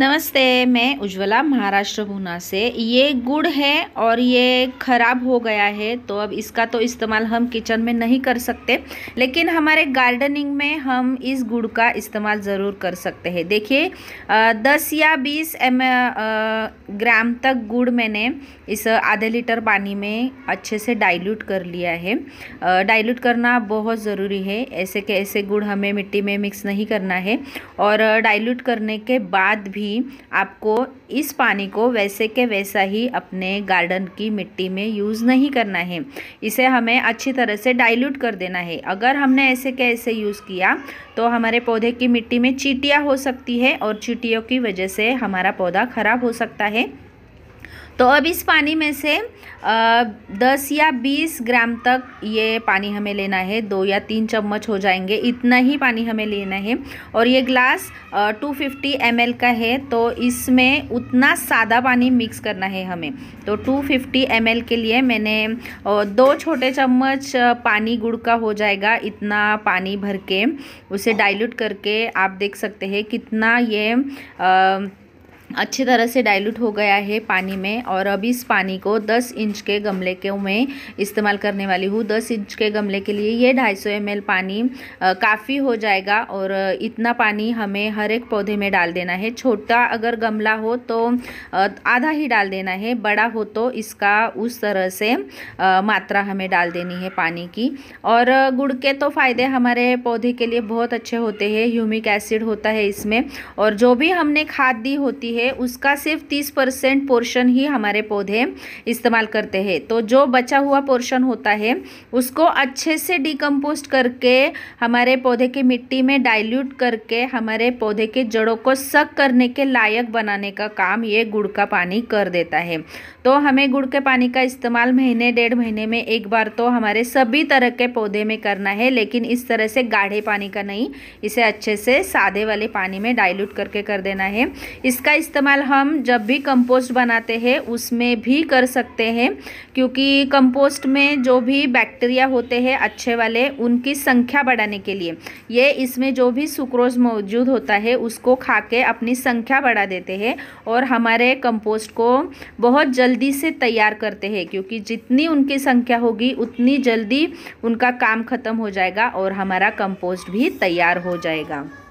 नमस्ते मैं उज्ज्वला महाराष्ट्र भुना से ये गुड़ है और ये ख़राब हो गया है तो अब इसका तो इस्तेमाल हम किचन में नहीं कर सकते लेकिन हमारे गार्डनिंग में हम इस गुड़ का इस्तेमाल ज़रूर कर सकते हैं देखिए दस या बीस एम ग्राम तक गुड़ मैंने इस आधे लीटर पानी में अच्छे से डाइल्यूट कर लिया है डाइल्यूट करना बहुत ज़रूरी है ऐसे के ऐसे गुड़ हमें मिट्टी में मिक्स नहीं करना है और डाइल्यूट करने के बाद भी ही आपको इस पानी को वैसे के वैसा ही अपने गार्डन की मिट्टी में यूज़ नहीं करना है इसे हमें अच्छी तरह से डाइल्यूट कर देना है अगर हमने ऐसे के ऐसे यूज़ किया तो हमारे पौधे की मिट्टी में चीटियाँ हो सकती है और चीटियों की वजह से हमारा पौधा ख़राब हो सकता है तो अब इस पानी में से दस या बीस ग्राम तक ये पानी हमें लेना है दो या तीन चम्मच हो जाएंगे इतना ही पानी हमें लेना है और ये ग्लास टू फिफ्टी एम का है तो इसमें उतना सादा पानी मिक्स करना है हमें तो टू फिफ्टी एम के लिए मैंने दो छोटे चम्मच पानी गुड़ का हो जाएगा इतना पानी भर के उसे डाइल्यूट करके आप देख सकते हैं कितना ये आ, अच्छी तरह से डाइल्यूट हो गया है पानी में और अब इस पानी को 10 इंच के गमले के मैं इस्तेमाल करने वाली हूँ 10 इंच के गमले के लिए ये 250 सौ पानी काफ़ी हो जाएगा और इतना पानी हमें हर एक पौधे में डाल देना है छोटा अगर गमला हो तो आधा ही डाल देना है बड़ा हो तो इसका उस तरह से मात्रा हमें डाल देनी है पानी की और गुड़ के तो फ़ायदे हमारे पौधे के लिए बहुत अच्छे होते हैं ह्यूमिक एसिड होता है इसमें और जो भी हमने खाद दी होती है है उसका सिर्फ तीस परसेंट पोर्शन ही हमारे पौधे इस्तेमाल करते हैं तो जो बचा हुआ पोर्शन होता है उसको अच्छे से डिकम्पोस्ट करके हमारे पौधे की मिट्टी में डाइल्यूट करके हमारे पौधे के जड़ों को सक करने के लायक बनाने का काम ये गुड़ का पानी कर देता है तो हमें गुड़ के पानी का इस्तेमाल महीने डेढ़ महीने में एक बार तो हमारे सभी तरह के पौधे में करना है लेकिन इस तरह से गाढ़े पानी का नहीं इसे अच्छे से सादे वाले पानी में डाइल्यूट करके कर देना है इसका इस इस्तेमाल हम जब भी कंपोस्ट बनाते हैं उसमें भी कर सकते हैं क्योंकि कंपोस्ट में जो भी बैक्टीरिया होते हैं अच्छे वाले उनकी संख्या बढ़ाने के लिए ये इसमें जो भी सुक्रोज मौजूद होता है उसको खा के अपनी संख्या बढ़ा देते हैं और हमारे कंपोस्ट को बहुत जल्दी से तैयार करते हैं क्योंकि जितनी उनकी संख्या होगी उतनी जल्दी उनका काम ख़त्म हो जाएगा और हमारा कंपोस्ट भी तैयार हो जाएगा